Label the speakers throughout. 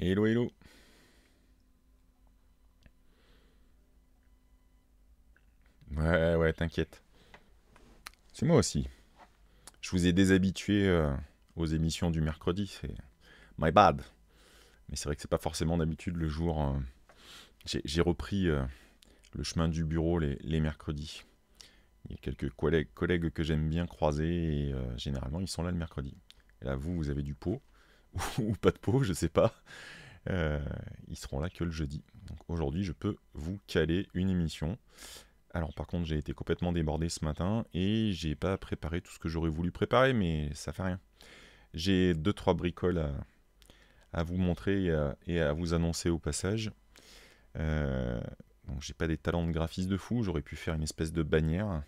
Speaker 1: Hello, hello. Ouais, ouais, t'inquiète. C'est moi aussi. Je vous ai déshabitué euh, aux émissions du mercredi, c'est my bad. Mais c'est vrai que c'est pas forcément d'habitude le jour. Euh, j'ai repris euh, le chemin du bureau les, mercredis. Il y a quelques collègues, collègues que j'aime bien croiser et généralement ils sont là le mercredi. Et là, vous, vous avez du pot. ou pas de peau, je sais pas. Euh, ils seront là que le jeudi. Donc aujourd'hui, je peux vous caler une émission. Alors par contre, j'ai été complètement débordé ce matin et j'ai pas préparé tout ce que j'aurais voulu préparer, mais ça fait rien. J'ai deux trois bricoles à, vous montrer et à, vous annoncer au passage. Euh, donc j'ai pas des talents de graphiste de fou, j'aurais pu faire une espèce de bannière.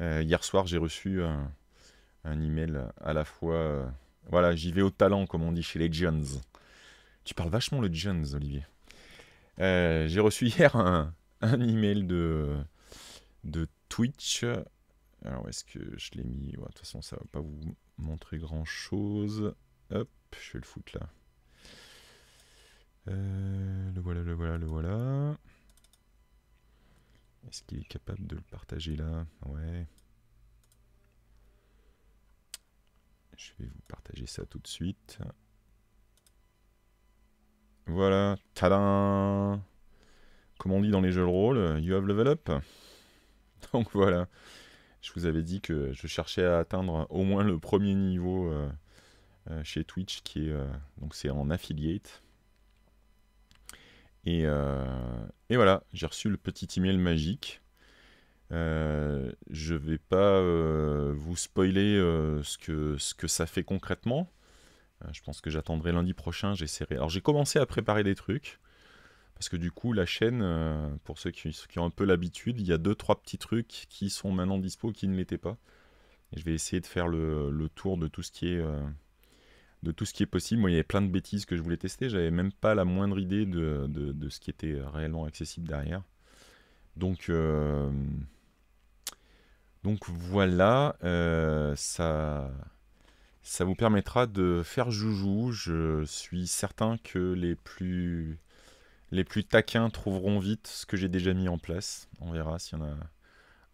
Speaker 1: Euh, hier soir, j'ai reçu un, email à la fois euh, voilà, j'y vais au talent, comme on dit chez les Jones. Tu parles vachement le Jones, Olivier. Euh, j'ai reçu hier un, email de, de Twitch. Alors, est-ce que je l'ai mis De toute façon, ça va pas vous montrer grand-chose. Hop, je vais le foutre là. Euh, le voilà, le voilà, le voilà. Est-ce qu'il est capable de le partager là Ouais. Je vais vous partager ça tout de suite. Voilà, tadam Comme on dit dans les jeux de rôle, you have level up. Donc voilà, je vous avais dit que je cherchais à atteindre au moins le premier niveau euh, euh, chez Twitch, qui est euh, donc c'est en affiliate. Et, et voilà, j'ai reçu le petit email magique euh, je vais pas euh, vous spoiler euh, ce, que, ça fait concrètement. je pense que j'attendrai lundi prochain, j'essaierai. Alors j'ai commencé à préparer des trucs. Parce que du coup, la chaîne, pour ceux qui, ont un peu l'habitude, il y a deux, trois petits trucs qui sont maintenant dispo qui ne l'étaient pas. je vais essayer de faire le, tour de tout ce qui est possible. Moi, il y avait plein de bêtises que je voulais tester. J'avais même pas la moindre idée de, ce qui était réellement accessible derrière. Donc, donc voilà, euh, ça, ça vous permettra de faire joujou. Je suis certain que les plus, les plus taquins trouveront vite ce que j'ai déjà mis en place. On verra s'il y en a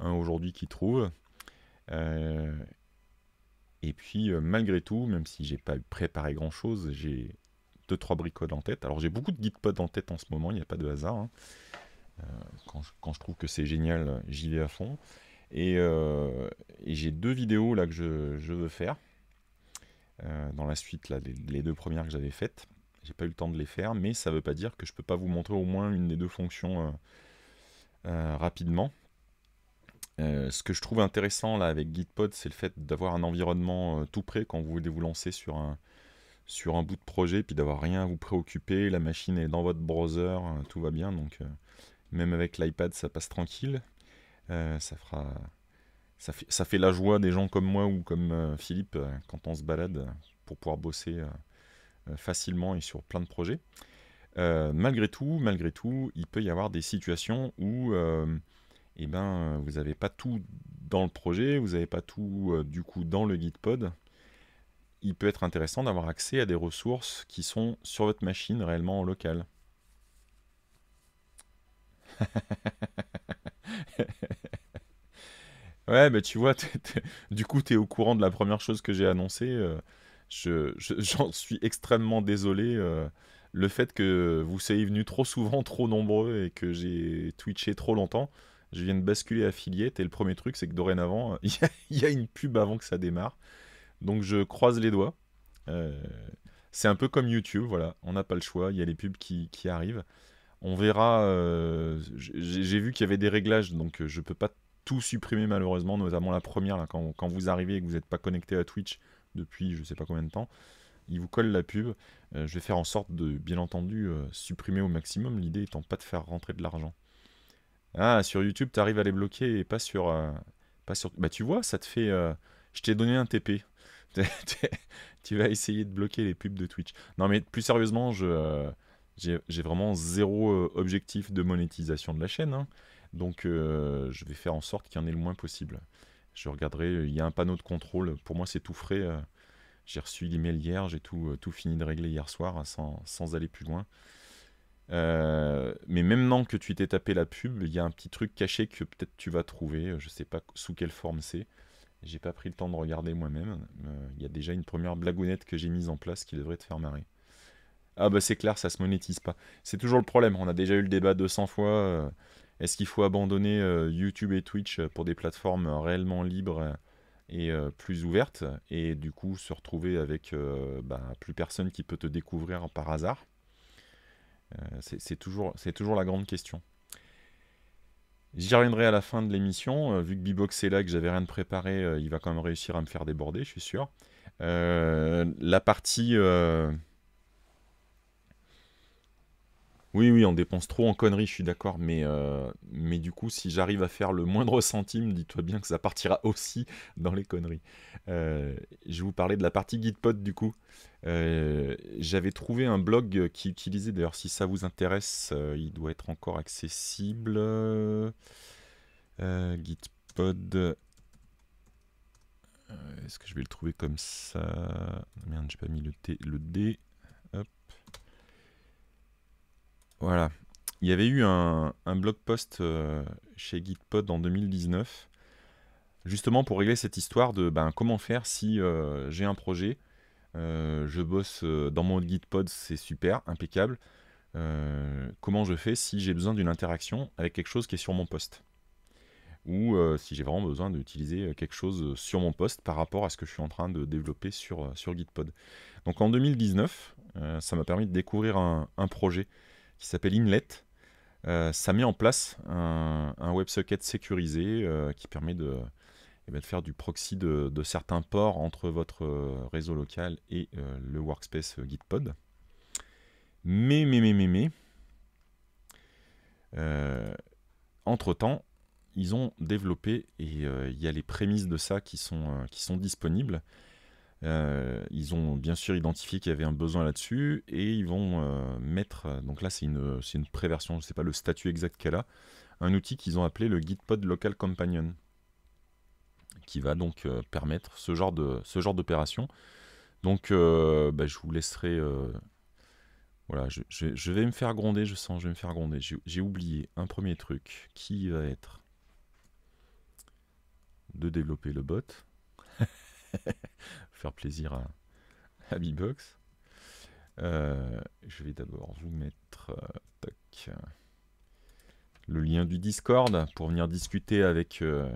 Speaker 1: un aujourd'hui qui trouve. Euh, et puis euh, malgré tout, même si j'ai pas préparé grand chose, j'ai deux trois bricoles en tête. Alors j'ai beaucoup de pods en tête en ce moment, il n'y a pas de hasard. Hein. quand, quand, je, trouve que c'est génial, j'y vais à fond. Euh, et, j'ai deux vidéos là que je, veux faire. Euh, dans la suite, là, les, deux premières que j'avais faites. J'ai pas eu le temps de les faire, mais ça veut pas dire que je peux pas vous montrer au moins une des deux fonctions euh, rapidement. ce que je trouve intéressant là avec Gitpod, c'est le fait d'avoir un environnement tout prêt quand vous voulez vous lancer sur un, sur un bout de projet, puis d'avoir rien à vous préoccuper. La machine est dans votre browser, tout va bien. Donc, même avec l'iPad, ça passe tranquille. Euh, ça fera. Ça fait, la joie des gens comme moi ou comme euh, Philippe euh, quand on se balade pour pouvoir bosser facilement et sur plein de projets. malgré tout, malgré tout, il peut y avoir des situations où eh ben, vous n'avez pas tout dans le projet, vous n'avez pas tout du coup dans le GitPod. Il peut être intéressant d'avoir accès à des ressources qui sont sur votre machine réellement en local. ouais, mais tu vois, du coup, tu es au courant de la première chose que j'ai annoncée. Euh, j'en suis extrêmement désolé. Euh, le fait que vous soyez venus trop souvent, trop nombreux et que j'ai twitché trop longtemps, je viens de basculer affilié, et le premier truc, c'est que dorénavant, il y, a une pub avant que ça démarre. Donc je croise les doigts. Euh, c'est un peu comme YouTube, voilà, on n'a pas le choix, il y a les pubs qui arrivent. On verra. Euh, j'ai vu qu'il y avait des réglages, donc euh, je ne peux pas tout supprimer malheureusement, notamment la première, là, quand, vous arrivez et que vous n'êtes pas connecté à Twitch depuis je ne sais pas combien de temps. Il vous colle la pub. Euh, je vais faire en sorte de, bien entendu, supprimer au maximum, l'idée étant pas de faire rentrer de l'argent. Ah, sur YouTube, tu arrives à les bloquer et pas sur... pas sur... Bah tu vois, ça te fait... je t'ai donné un TP. tu vas essayer de bloquer les pubs de Twitch. Non mais plus sérieusement, je j'ai vraiment zéro euh, objectif de monétisation de la chaîne. Hein. Donc euh, je vais faire en sorte qu'il y en ait le moins possible. Je regarderai, il y a un panneau de contrôle, pour moi c'est tout frais. Euh. J'ai reçu l'email hier, j'ai tout, tout fini de régler hier soir hein, sans, sans aller plus loin. mais maintenant que tu t'es tapé la pub, il y a un petit truc caché que peut-être tu vas trouver, je ne sais pas sous quelle forme c'est. J'ai pas pris le temps de regarder moi-même. Il y a déjà une première blagounette que j'ai mise en place qui devrait te faire marrer ah bah c'est clair, ça se monétise pas. C'est toujours le problème. On a déjà eu le débat 200 fois. Euh, est-ce qu'il faut abandonner euh, YouTube et Twitch euh, pour des plateformes réellement libres et plus ouvertes et du coup se retrouver avec bah, plus personne qui peut te découvrir par hasard C'est toujours, toujours la grande question. J'y reviendrai à la fin de l'émission. vu que Bibox est là, que j'avais rien de préparé, il va quand même réussir à me faire déborder, je suis sûr. la partie oui, oui, on dépense trop en conneries, je suis d'accord, mais, euh, mais du coup, si j'arrive à faire le moindre centime, dis-toi bien que ça partira aussi dans les conneries. Euh, je vais vous parler de la partie Gitpod, du coup. Euh, j'avais trouvé un blog qui utilisait, d'ailleurs, si ça vous intéresse, il doit être encore accessible. Gitpod. Est-ce que je vais le trouver comme ça Merde, j'ai pas mis le, T, le D. Voilà. Il y avait eu un, blog post euh, chez Gitpod en 2019, justement pour régler cette histoire de ben, comment faire si euh, j'ai un projet, euh, je bosse dans mon Gitpod, c'est super, impeccable. comment je fais si j'ai besoin d'une interaction avec quelque chose qui est sur mon poste ou si j'ai vraiment besoin d'utiliser quelque chose sur mon poste par rapport à ce que je suis en train de développer sur, Gitpod. Donc en 2019, ça m'a permis de découvrir un projet qui s'appelle Inlet. Euh, ça met en place un, WebSocket sécurisé euh, qui permet eh ben, de, faire du proxy de, certains ports entre votre euh, réseau local et le workspace Gitpod. Mais, mais, mais, mais, mais, entre-temps, ils ont développé, et il y a les prémices de ça qui sont, qui sont disponibles, euh, ils ont bien sûr identifié qu'il y avait un besoin là-dessus et ils vont euh, mettre, euh, donc là c'est une, une préversion, je ne sais pas le statut exact qu'elle a, un outil qu'ils ont appelé le GitPod Local Companion, qui va donc permettre ce genre d'opération. Donc bah, je vous laisserai... voilà, je, je, vais me faire gronder, je sens, je vais me faire gronder. J'ai oublié un premier truc qui va être de développer le bot. faire plaisir à, à box euh, je vais d'abord vous mettre euh, le lien du Discord pour venir discuter avec, euh,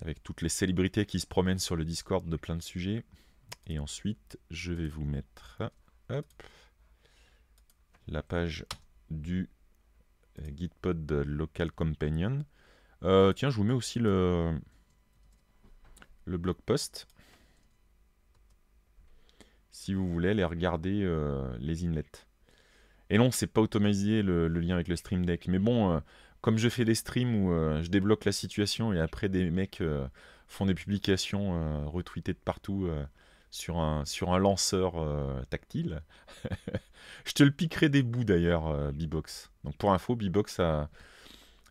Speaker 1: avec toutes les célébrités qui se promènent sur le Discord de plein de sujets. Et ensuite, je vais vous mettre la page du GitPod Local Companion. tiens, je vous mets aussi le, le blog post si vous voulez aller regarder euh, les inlets. Et non, c'est pas automatisé le, lien avec le Stream Deck. Mais bon, euh, comme je fais des streams où euh, je débloque la situation et après des mecs font des publications retweetées de partout sur, un, sur un lanceur tactile, je te le piquerai des bouts d'ailleurs, Bbox. Donc pour info, Bbox a,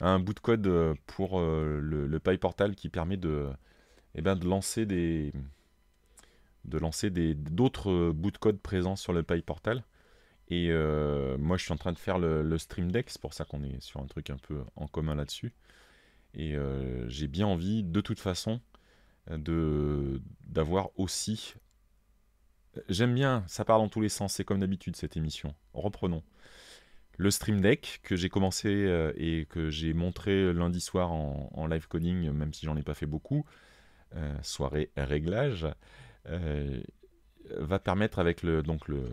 Speaker 1: un bout de code pour le, le, qui permet de, eh ben, de lancer des, de lancer d'autres euh, bouts de code présents sur le Pi Portal. Et euh, moi, je suis en train de faire le, Stream Deck, c'est pour ça qu'on est sur un truc un peu en commun là-dessus. Et euh, j'ai bien envie, de toute façon, de d'avoir aussi. J'aime bien, ça part dans tous les sens, c'est comme d'habitude cette émission. Reprenons. Le Stream Deck que j'ai commencé et que j'ai montré lundi soir en, live coding, même si j'en ai pas fait beaucoup. soirée réglage. Euh, va permettre avec le, donc le,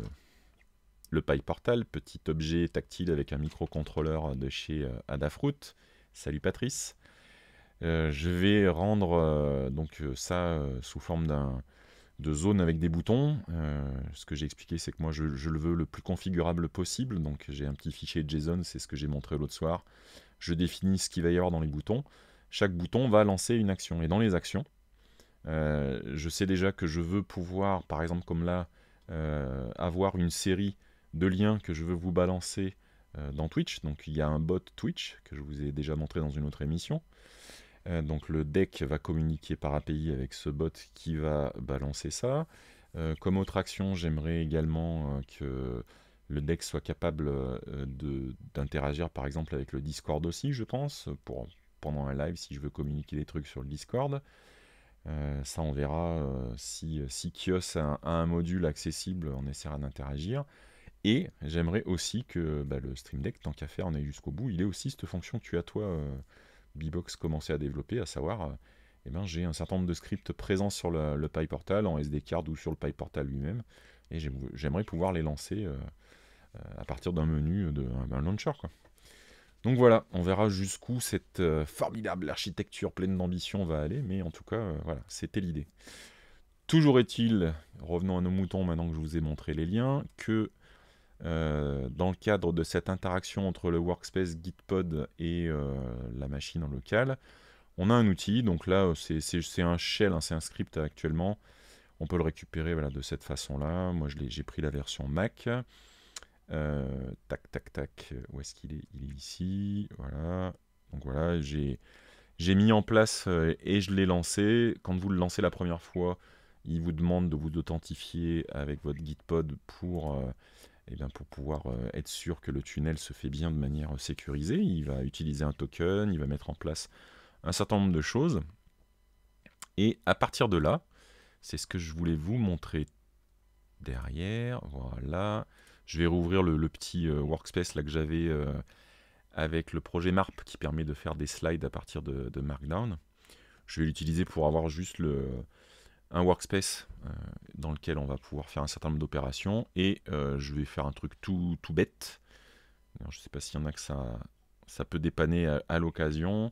Speaker 1: le Portal, petit objet tactile avec un microcontrôleur de chez euh, Adafruit. Salut Patrice. Euh, je vais rendre donc ça sous forme d'un de zone avec des boutons. ce que j'ai expliqué, c'est que moi je, le veux le plus configurable possible. Donc j'ai un petit fichier JSON, c'est ce que j'ai montré l'autre soir. Je définis ce qu'il va y avoir dans les boutons. Chaque bouton va lancer une action. Et dans les actions, euh, je sais déjà que je veux pouvoir, par exemple comme là, euh, avoir une série de liens que je veux vous balancer euh, dans Twitch. Donc il y a un bot Twitch que je vous ai déjà montré dans une autre émission. donc le deck va communiquer par API avec ce bot qui va balancer ça. comme autre action, j'aimerais également que le deck soit capable d'interagir par exemple avec le Discord aussi, je pense, pendant un live si je veux communiquer des trucs sur le Discord. Euh, ça, on verra euh, si, euh, si Kios a, un, module accessible, on essaiera d'interagir. Et j'aimerais aussi que bah, le Stream Deck, tant qu'à faire, on aille jusqu'au bout. Il est aussi cette fonction que tu as, toi, euh, Bbox, commencé à développer, à savoir, eh ben, j'ai un certain nombre de scripts présents sur le, le Portal, en SD card ou sur le Pi Portal lui-même. Et j'aimerais pouvoir les lancer à partir d'un menu, d'un launcher. Donc voilà, on verra jusqu'où cette euh, formidable architecture pleine d'ambition va aller, mais en tout cas, euh, voilà, c'était l'idée. Toujours est-il, revenons à nos moutons maintenant que je vous ai montré les liens, que euh, dans le cadre de cette interaction entre le workspace Gitpod et la machine en local, on a un outil, donc là c'est un shell, hein, c'est un script actuellement, on peut le récupérer de cette façon-là, moi j'ai pris la version Mac, euh, tac, tac, tac. Où est-ce qu'il est, Il est ici. Voilà. Donc voilà, j'ai mis en place euh, et je l'ai lancé. Quand vous le lancez la première fois, il vous demande de vous authentifier avec votre Gitpod pour, euh, eh bien pour pouvoir être sûr que le tunnel se fait bien de manière sécurisée. Il va utiliser un token, il va mettre en place un certain nombre de choses. Et à partir de là, c'est ce que je voulais vous montrer derrière. Voilà. Je vais rouvrir le, petit euh, workspace là que j'avais euh, avec le projet MARP qui permet de faire des slides à partir de, Markdown. Je vais l'utiliser pour avoir juste un workspace euh, dans lequel on va pouvoir faire un certain nombre d'opérations et je vais faire un truc tout, bête. je ne sais pas s'il y en a que ça, ça peut dépanner à, l'occasion.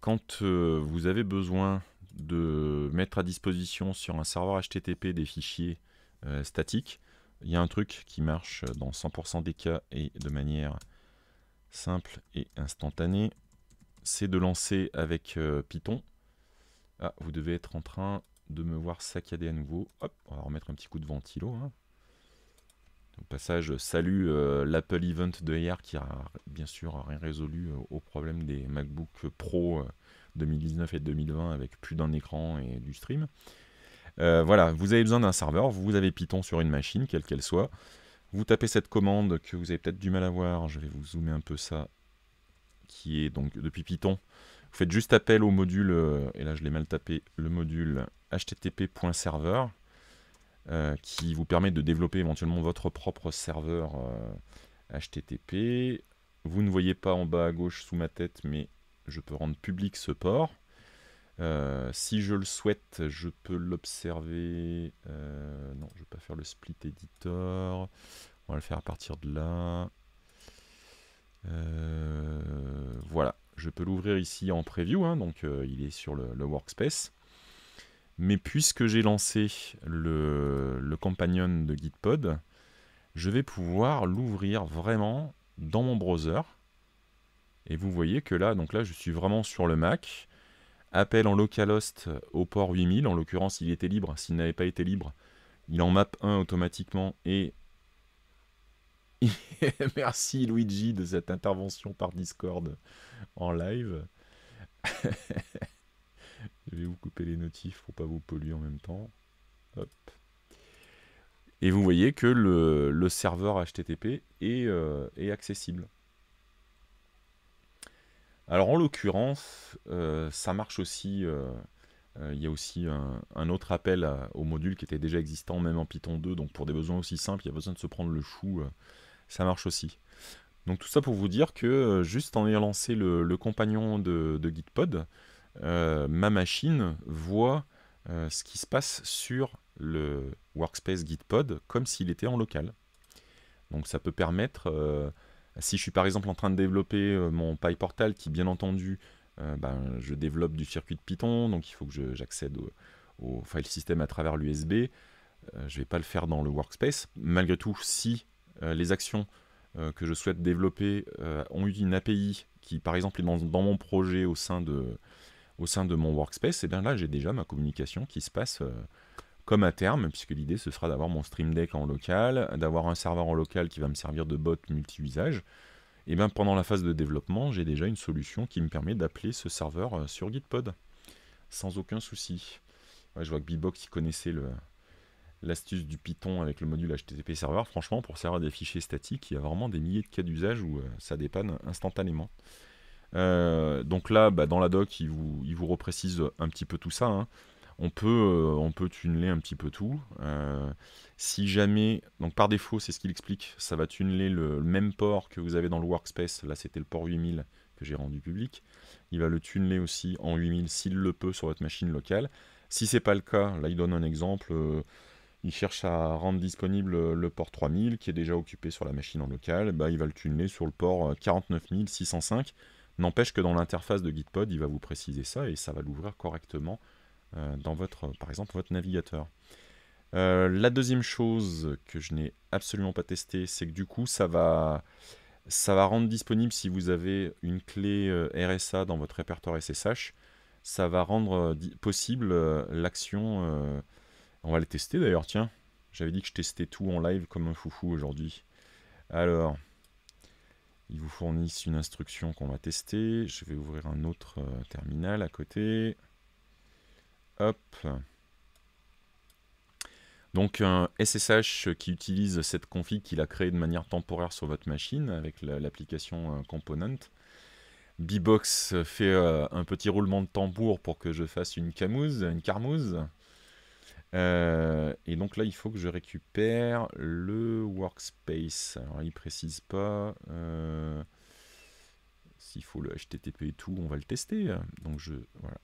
Speaker 1: Quand vous avez besoin de mettre à disposition sur un serveur HTTP des fichiers statiques, il y a un truc qui marche dans 100% des cas et de manière simple et instantanée, c'est de lancer avec euh, Python. Ah, vous devez être en train de me voir saccader à nouveau. Hop, on va remettre un petit coup de ventilo. Hein. Au passage, salut euh, l'Apple Event de hier qui a bien sûr rien résolu euh, au problème des MacBook Pro 2019 et 2020 avec plus d'un écran et du stream. Euh, voilà, vous avez besoin d'un serveur, vous avez Python sur une machine, quelle qu'elle soit. Vous tapez cette commande que vous avez peut-être du mal à voir, je vais vous zoomer un peu ça, qui est donc depuis Python. Vous faites juste appel au module, euh, et là je l'ai mal tapé, le module http.server, euh, qui vous permet de développer éventuellement votre propre serveur HTTP. Vous ne voyez pas en bas à gauche sous ma tête, mais je peux rendre public ce port. Euh, si je le souhaite, je peux l'observer. Euh, non, je ne vais pas faire le split editor. On va le faire à partir de là. Euh, voilà, je peux l'ouvrir ici en preview, hein, donc il est sur le, workspace. Mais puisque j'ai lancé le, le, companion de Gitpod, je vais pouvoir l'ouvrir vraiment dans mon browser. Et vous voyez que là, donc là, je suis vraiment sur le Mac. Appel en localhost euh, au port 8000. En l'occurrence, il était libre. S'il n'avait pas été libre, il en map un automatiquement et... Merci Luigi de cette intervention par Discord en live. Je vais vous couper les notifs pour pas vous polluer en même temps. Et vous voyez que le, serveur HTTP euh, est accessible. Alors en l'occurrence, euh, ça marche aussi. Euh, euh, il y a aussi un, autre appel au module qui était déjà existant, même en Python 2. Donc pour des besoins aussi simples, il y a besoin de se prendre le chou. ça marche aussi. Donc tout ça pour vous dire que juste en ayant lancé le, compagnon de, Gitpod, ma machine voit ce qui se passe sur le workspace Gitpod comme s'il était en local. Donc ça peut permettre si je suis par exemple en train de développer euh, mon PyPortal, qui bien entendu, euh, ben, je développe du circuit de Python, donc il faut que j'accède au, file system à travers l'USB, euh, je ne vais pas le faire dans le workspace. Malgré tout, si les actions que je souhaite développer ont eu une API qui, par exemple, est dans, mon projet au sein de, au sein de mon workspace, et eh bien là, j'ai déjà ma communication qui se passe comme à terme, puisque l'idée ce sera d'avoir mon Stream Deck en local, d'avoir un serveur en local qui va me servir de bot multi-usage, et bien pendant la phase de développement, j'ai déjà une solution qui me permet d'appeler ce serveur euh, sur Gitpod, sans aucun souci. je vois que Bbox connaissait l'astuce du Python avec le module HTTP serveur. Franchement, pour servir des fichiers statiques, il y a vraiment des milliers de cas d'usage où euh, ça dépanne instantanément. Euh, donc là, bah, dans la doc, il vous, reprécise un petit peu tout ça. Hein on peut, euh, on peut tuneler un petit peu tout. Euh, si jamais, donc par défaut, c'est ce qu'il explique, ça va tuneler le, même port que vous avez dans le workspace. Là, c'était le port 8000 que j'ai rendu public. Il va le tuneler aussi en 8000 s'il le peut sur votre machine locale. Si c'est pas le cas, là, il donne un exemple. Euh, il cherche à rendre disponible le port 3000 qui est déjà occupé sur la machine en local. Bah, il va le tuneler sur le port 49605. N'empêche que dans l'interface de Gitpod, il va vous préciser ça et ça va l'ouvrir correctement euh, dans votre, par exemple, votre navigateur. Euh, la deuxième chose que je n'ai absolument pas testée, c'est que du coup, ça va, ça va rendre disponible si vous avez une clé euh, RSA dans votre répertoire SSH, ça va rendre possible l'action. on va le tester d'ailleurs, tiens. J'avais dit que je testais tout en live comme un foufou aujourd'hui. Alors, ils vous fournissent une instruction qu'on va tester. Je vais ouvrir un autre terminal à côté. Hop. Donc SSH qui utilise cette config qu'il a créée de manière temporaire sur votre machine avec l'application euh, Component. Bbox fait euh, un petit roulement de tambour pour que je fasse une camouse, une carmouse. Euh, et donc là, il faut que je récupère le workspace. Alors, il précise pas s'il faut le HTTP et tout, on va le tester. Donc je voilà,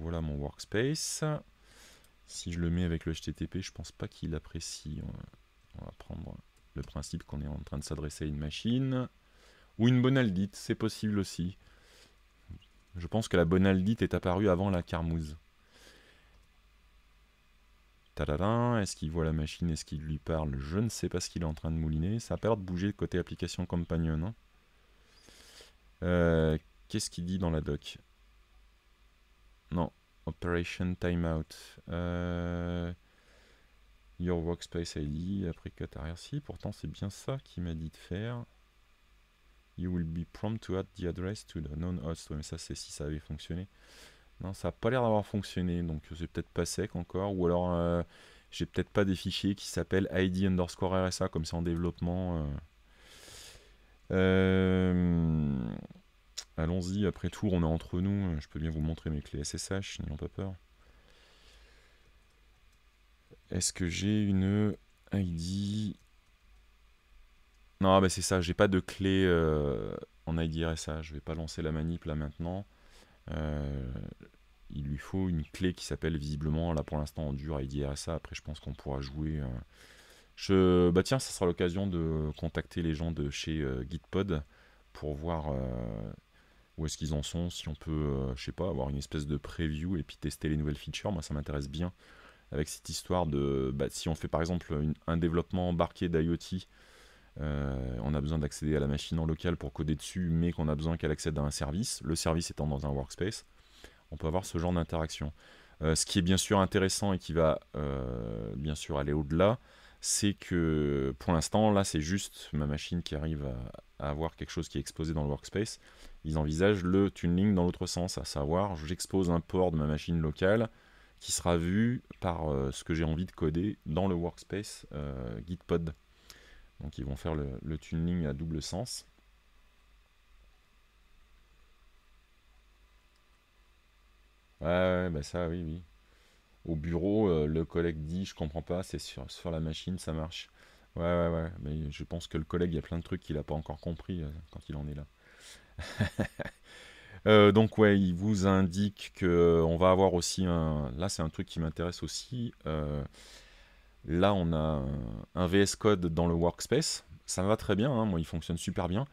Speaker 1: voilà mon workspace. Si je le mets avec le HTTP, je pense pas qu'il apprécie. On va prendre le principe qu'on est en train de s'adresser à une machine. Ou une bonaldite, c'est possible aussi. Je pense que la bonaldite est apparue avant la carmouze. Est-ce qu'il voit la machine Est-ce qu'il lui parle Je ne sais pas ce qu'il est en train de mouliner. Ça a peur de bouger côté application companion. Hein. Euh, qu'est-ce qu'il dit dans la doc non, Operation Timeout. Euh, your Workspace ID, après cut arrière. pourtant c'est bien ça qu'il m'a dit de faire. You will be prompt to add the address to the known host. mais ça c'est si ça avait fonctionné. Non, ça n'a pas l'air d'avoir fonctionné, donc c'est peut-être pas sec encore. Ou alors, euh, j'ai peut-être pas des fichiers qui s'appellent ID underscore RSA, comme c'est en développement. Euh... euh Allons-y, après tout, on est entre nous. Euh, je peux bien vous montrer mes clés SSH, n'ayons pas peur. Est-ce que j'ai une ID Non, ah bah c'est ça, j'ai pas de clé euh, en ID RSA. Je vais pas lancer la manip là maintenant. Euh, il lui faut une clé qui s'appelle visiblement, là pour l'instant en dur, ID RSA. Après, je pense qu'on pourra jouer. Je... Bah tiens, ça sera l'occasion de contacter les gens de chez Gitpod pour voir où est-ce qu'ils en sont, si on peut, euh, je sais pas, avoir une espèce de preview et puis tester les nouvelles features, moi ça m'intéresse bien. Avec cette histoire de, bah, si on fait par exemple un développement embarqué d'IoT, euh, on a besoin d'accéder à la machine en local pour coder dessus, mais qu'on a besoin qu'elle accède à un service, le service étant dans un workspace, on peut avoir ce genre d'interaction. Euh, ce qui est bien sûr intéressant et qui va bien sûr aller au-delà, c'est que pour l'instant, là, c'est juste ma machine qui arrive à, avoir quelque chose qui est exposé dans le workspace ils envisagent le tuning dans l'autre sens, à savoir j'expose un port de ma machine locale qui sera vu par euh, ce que j'ai envie de coder dans le workspace euh, Gitpod. Donc ils vont faire le, le tuning à double sens. Ouais, ouais, bah ça, oui, oui. Au bureau, euh, le collègue dit Je comprends pas, c'est sur, sur la machine, ça marche. Ouais, ouais, ouais. Mais je pense que le collègue, il y a plein de trucs qu'il n'a pas encore compris quand il en est là. Euh, donc ouais, il vous indique que euh, on va avoir aussi un. Là, c'est un truc qui m'intéresse aussi. Euh, là, on a un, VS Code dans le workspace. Ça va très bien. Hein, moi, il fonctionne super bien.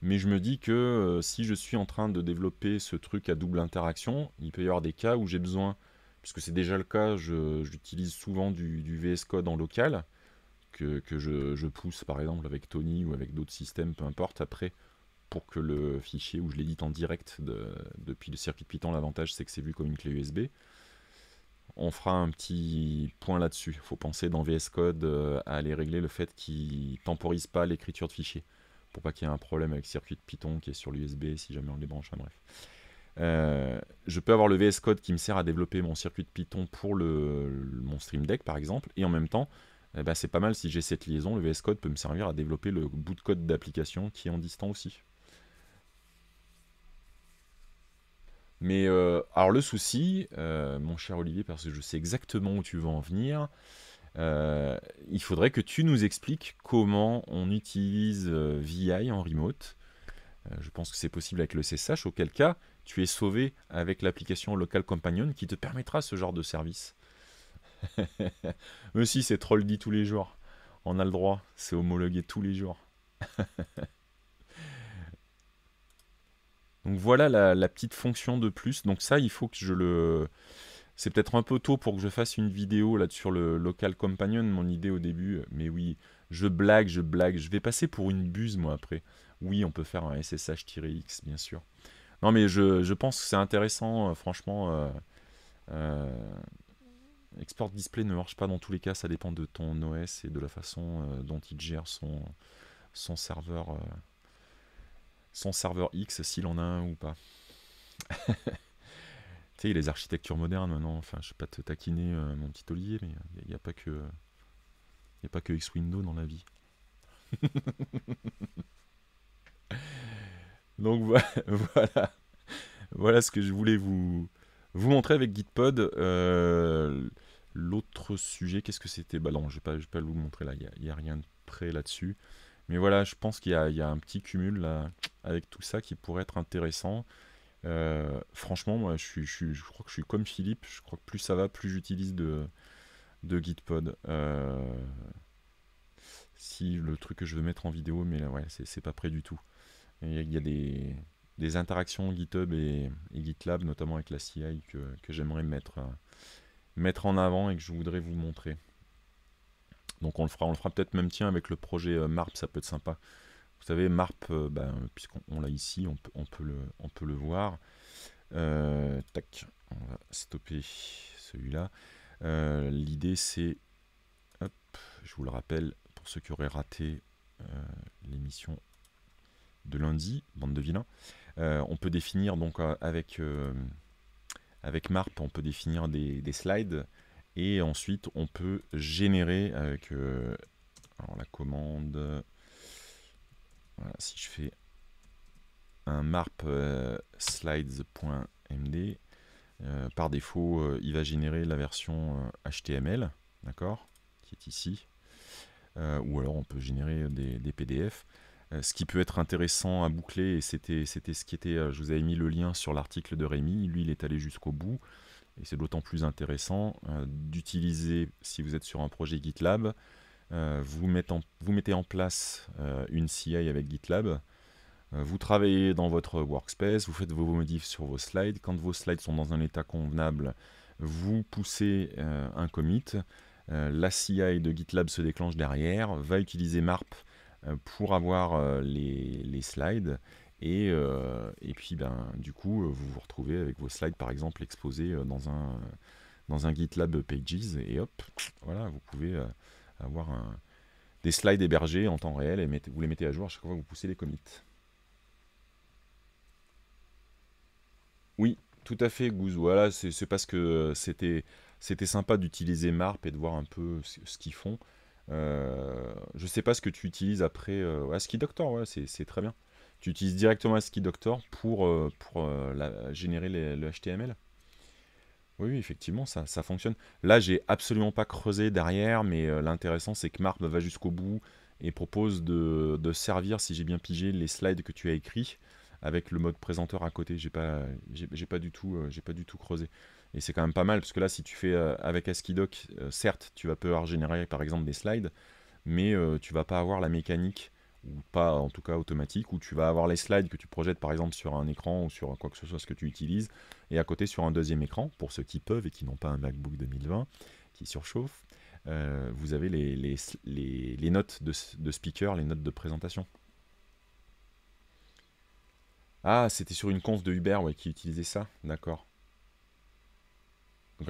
Speaker 1: Mais je me dis que si je suis en train de développer ce truc à double interaction, il peut y avoir des cas où j'ai besoin, puisque c'est déjà le cas, j'utilise souvent du, VS Code en local, que, je, je, pousse par exemple avec Tony ou avec d'autres systèmes, peu importe, après, pour que le fichier où je l'édite en direct depuis le circuit Python, l'avantage c'est que c'est vu comme une clé USB. On fera un petit point là-dessus. Il faut penser dans VS Code euh, à aller régler le fait qu'il temporise pas l'écriture de fichier, pour pas qu'il y ait un problème avec circuit de Python qui est sur l'USB si jamais on le débranche. Hein, bref. Euh, je peux avoir le VS Code qui me sert à développer mon circuit de Python pour le, mon Stream Deck par exemple, et en même temps, eh ben, c'est pas mal si j'ai cette liaison, le VS Code peut me servir à développer le bout de code d'application qui est en distant aussi. Mais euh, alors le souci, euh, mon cher Olivier, parce que je sais exactement où tu veux en venir, euh, il faudrait que tu nous expliques comment on utilise VI en remote. je pense que c'est possible avec le CSH, auquel cas tu es sauvé avec l'application Local Companion qui te permettra ce genre de service. Mais si, c'est troll dit tous les jours. On a le droit, c'est homologué tous les jours. Donc voilà la, petite fonction de plus. Donc ça, il faut que je le... C'est peut-être un peu tôt pour que je fasse une vidéo là sur le local companion, mon idée au début. Mais oui, je blague, je blague. Je vais passer pour une buse, moi, après. Oui, on peut faire un SSH-X, bien sûr. Non, mais je, pense que c'est intéressant, euh, franchement. Euh, euh, export Display ne marche pas dans tous les cas. Ça dépend de ton OS et de la façon dont il gère son, son serveur son serveur X s'il en a un ou pas. tu sais, les architectures modernes maintenant, enfin je ne vais pas te taquiner euh, mon petit Olivier, mais il n'y a, pas que... Il a pas que X-Window dans la vie. Donc voilà, voilà ce que je voulais vous, vous montrer avec Gitpod. Euh, l'autre sujet, qu'est-ce que c'était Bah je ne vais, pas vous montrer là, il n'y a, a, rien de prêt là-dessus. Mais voilà, je pense qu'il y, a un petit cumul là, avec tout ça qui pourrait être intéressant. Euh, franchement, moi, je, suis, crois que je suis comme Philippe. Je crois que plus ça va, plus j'utilise de, Gitpod. Euh, si le truc que je veux mettre en vidéo, mais là, ouais, c'est pas prêt du tout. Il y a des, interactions GitHub et, GitLab, notamment avec la CI, que, que j'aimerais mettre, euh, mettre en avant et que je voudrais vous montrer. Donc on le fera, on le fera peut-être même tiens avec le projet euh, MARP, ça peut être sympa. Vous savez, MARP, euh, ben, puisqu'on l'a ici, on peut, le, voir. Euh, tac, on va stopper celui-là. L'idée c'est, je vous le rappelle, pour ceux qui auraient raté l'émission de lundi, bande de vilains, on peut définir donc avec, avec MARP, on peut définir des slides et ensuite, on peut générer avec euh, la commande. si je fais un marp euh, slides.md, euh, par défaut, il va générer la version HTML, d'accord, qui est ici. ou alors on peut générer des, PDF ce qui peut être intéressant à boucler, et c'était ce qui était, je vous avais mis le lien sur l'article de Rémi, lui il est allé jusqu'au bout, et c'est d'autant plus intéressant euh, d'utiliser, si vous êtes sur un projet GitLab, euh, vous, mettez en place euh, une CI avec GitLab, vous travaillez dans votre workspace, vous faites vos modifs sur vos slides, quand vos slides sont dans un état convenable, vous poussez un commit, la CI de GitLab se déclenche derrière, va utiliser MARP pour avoir les slides, euh, et, puis, ben, du coup, euh, vous vous retrouvez avec vos slides, par exemple, exposés euh, dans un, dans un GitLab Pages. Et hop, voilà, vous pouvez avoir des slides hébergés en temps réel et vous les mettez à jour à chaque fois que vous poussez les commits. Oui, tout à fait, Gouz. Voilà, c'est parce que c'était c'était sympa d'utiliser MARP et de voir un peu ce qu'ils font. Je je sais pas ce que tu utilises après. Ski Doctor, c'est très bien tu utilises directement ASCII Doctor pour, euh, pour euh, la, générer le HTML. Oui, effectivement, ça, ça fonctionne. Là, j'ai absolument pas creusé derrière, mais euh, l'intéressant, c'est que Marc va jusqu'au bout et propose de, servir, si j'ai bien pigé, les slides que tu as écrits avec le mode présenteur à côté. J'ai pas, j'ai pas du tout, j'ai pas du tout creusé. Et c'est quand même pas mal, parce que là, si tu fais avec ASCII Doc, certes, tu vas pouvoir générer par exemple des slides, mais tu vas pas avoir la mécanique ou pas en tout cas automatique, où tu vas avoir les slides que tu projettes par exemple sur un écran ou sur quoi que ce soit ce que tu utilises, et à côté sur un deuxième écran, pour ceux qui peuvent et qui n'ont pas un MacBook 2020 qui surchauffe, euh, vous avez les, les, notes de, speaker, les notes de présentation. Ah, c'était sur une conf de Uber ouais, qui utilisait ça, d'accord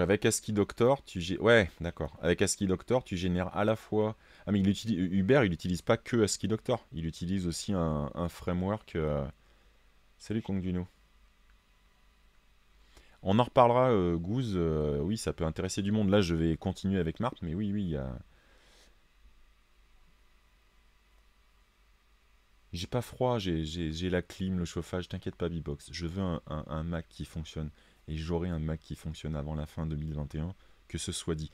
Speaker 1: avec ASCII Doctor, tu ouais, d'accord. Avec Doctor, tu génères à la fois. Ah mais il Uber, il n'utilise pas que ASCII Doctor. Il utilise aussi un, framework. Euh, salut du On en reparlera, euh, Goose. Euh, oui, ça peut intéresser du monde. Là, je vais continuer avec Marc, mais oui, oui, J'ai pas froid, j'ai la clim, le chauffage. T'inquiète pas, B-Box. Je veux un Mac qui fonctionne et j'aurai un Mac qui fonctionne avant la fin 2021, que ce soit dit.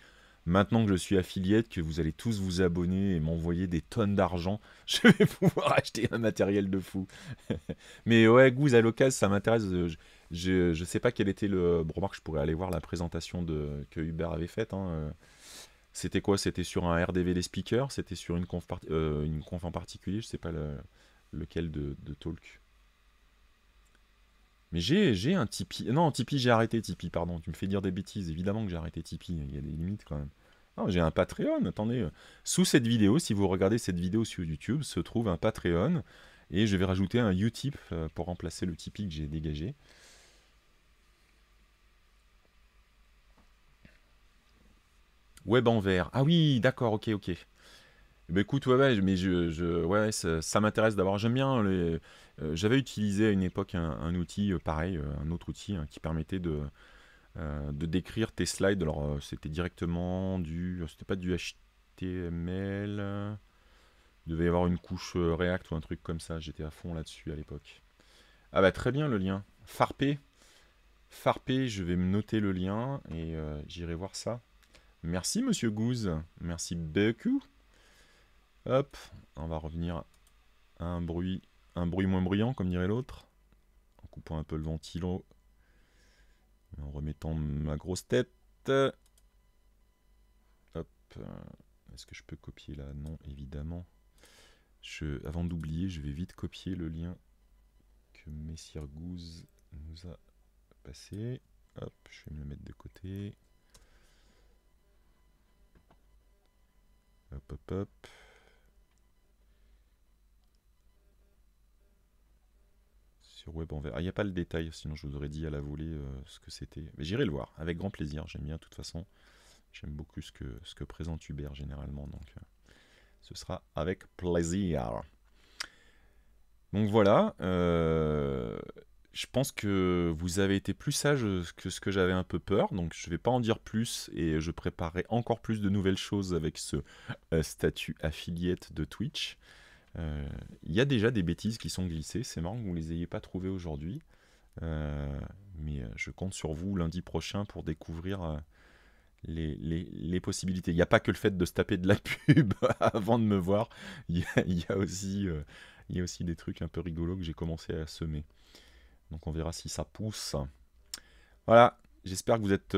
Speaker 1: Maintenant que je suis affiliate, que vous allez tous vous abonner et m'envoyer des tonnes d'argent, je vais pouvoir acheter un matériel de fou. Mais ouais, Goose à l'occasion, ça m'intéresse. Je, ne sais pas quel était le. je pourrais aller voir la présentation que Hubert avait faite. Hein, euh. C'était quoi C'était sur un RDV des speakers C'était sur euh, une conf, en particulier Je sais pas lequel de talk. Mais j'ai un Tipeee. Non, Tipeee, j'ai arrêté Tipeee, pardon. Tu me fais dire des bêtises. Évidemment que j'ai arrêté Tipeee. Il y a des limites quand même. Non, j'ai un Patreon. Attendez. Euh, sous cette vidéo, si vous regardez cette vidéo sur YouTube, se trouve un Patreon. Et je vais rajouter un Utip euh, pour remplacer le Tipeee que j'ai dégagé. Web en vert. Ah oui, d'accord, ok, ok. Bah écoute, ouais, mais je, ouais, ça, m'intéresse d'avoir. J'aime bien les, euh, j'avais utilisé à une époque un, outil euh, pareil, euh, un autre outil hein, qui permettait de, de décrire tes slides. Alors c'était directement du, c'était pas du HTML, il devait y avoir une couche React ou un truc comme ça. J'étais à fond là-dessus à l'époque. Ah bah très bien le lien. Farpé. Farpé, je vais me noter le lien et j'irai voir ça. Merci Monsieur Gouze. Merci beaucoup. Hop, on va revenir à un bruit un bruit moins bruyant, comme dirait l'autre, en coupant un peu le ventilo, en remettant ma grosse tête. Hop, euh, est-ce que je peux copier là Non, évidemment. Je, avant d'oublier, je vais vite copier le lien que Messire Goose nous a passé. Hop, je vais me le mettre de côté. Hop, hop, hop. Ah, il n'y a pas le détail, sinon je vous aurais dit à la volée euh, ce que c'était. Mais j'irai le voir, avec grand plaisir. J'aime bien, de toute façon. J'aime beaucoup ce que, ce que présente Hubert généralement. Donc, euh, ce sera avec plaisir. Donc voilà. Euh, je pense que vous avez été plus sage que ce que j'avais un peu peur. Donc je ne vais pas en dire plus et je préparerai encore plus de nouvelles choses avec ce statut affiliate de Twitch. Il euh, y a déjà des bêtises qui sont glissées, c'est marrant que vous ne les ayez pas trouvées aujourd'hui. Euh, mais euh, je compte sur vous lundi prochain pour découvrir les, possibilités. Il n'y a pas que le fait de se taper de la pub avant de me voir. Il y a, aussi, a aussi des trucs un peu rigolos que j'ai commencé à semer. Donc on verra si ça pousse. Voilà, j'espère que vous êtes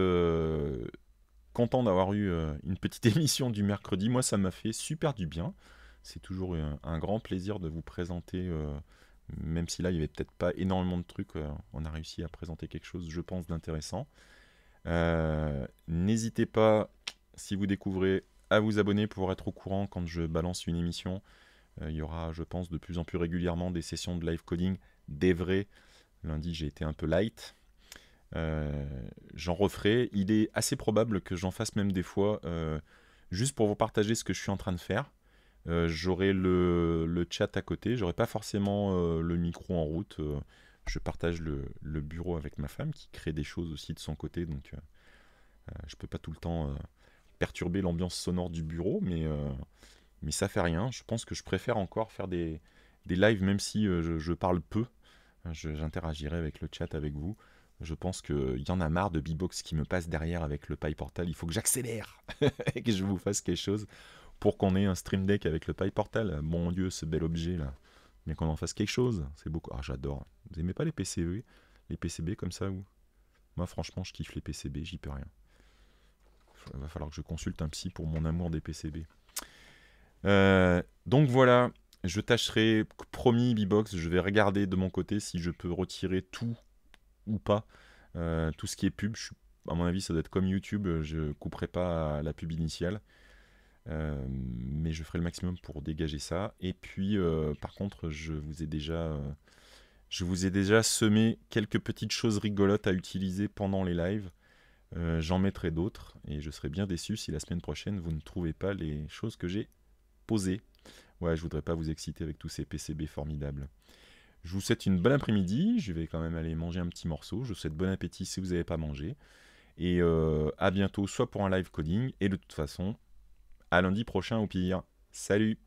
Speaker 1: content d'avoir eu une petite émission du mercredi. Moi, ça m'a fait super du bien. C'est toujours un, grand plaisir de vous présenter, euh, même si là il n'y avait peut-être pas énormément de trucs, euh, on a réussi à présenter quelque chose, je pense, d'intéressant. Euh, n'hésitez pas, si vous découvrez, à vous abonner pour être au courant quand je balance une émission. Il y aura, je pense, de plus en plus régulièrement des sessions de live coding, des vrais. Lundi, j'ai été un peu light. j'en referai. Il est assez probable que j'en fasse même des fois, juste pour vous partager ce que je suis en train de faire. Euh, j'aurai le, chat à côté, j'aurai pas forcément euh, le micro en route. Euh, je partage le, bureau avec ma femme qui crée des choses aussi de son côté, donc je peux pas tout le temps perturber l'ambiance sonore du bureau, mais, ça fait rien. Je pense que je préfère encore faire des, lives, même si je, parle peu. J'interagirai avec le chat avec vous. Je pense qu'il y en a marre de Bebox qui me passe derrière avec le Pi portal. Il faut que j'accélère et que je vous fasse quelque chose pour qu'on ait un Stream Deck avec le Pi Portal. Mon dieu, ce bel objet là. Bien qu'on en fasse quelque chose. C'est beaucoup. Ah, j'adore. Vous aimez pas les PCB Les PCB comme ça ou Moi, franchement, je kiffe les PCB, j'y peux rien. Il va falloir que je consulte un psy pour mon amour des PCB. Euh, donc voilà, je tâcherai, promis b je vais regarder de mon côté si je peux retirer tout ou pas. Euh, tout ce qui est pub, à mon avis, ça doit être comme YouTube, je ne couperai pas la pub initiale. Euh, mais je ferai le maximum pour dégager ça. Et puis, euh, par contre, je vous ai déjà, euh, je vous ai déjà semé quelques petites choses rigolotes à utiliser pendant les lives. J'en mettrai d'autres et je serai bien déçu si la semaine prochaine vous ne trouvez pas les choses que j'ai posées. Ouais, je voudrais pas vous exciter avec tous ces PCB formidables. Je vous souhaite une bonne après-midi. Je vais quand même aller manger un petit morceau. Je vous souhaite bon appétit si vous n'avez pas mangé. Et à bientôt, soit pour un live coding. Et de toute façon, à lundi prochain au pire. Salut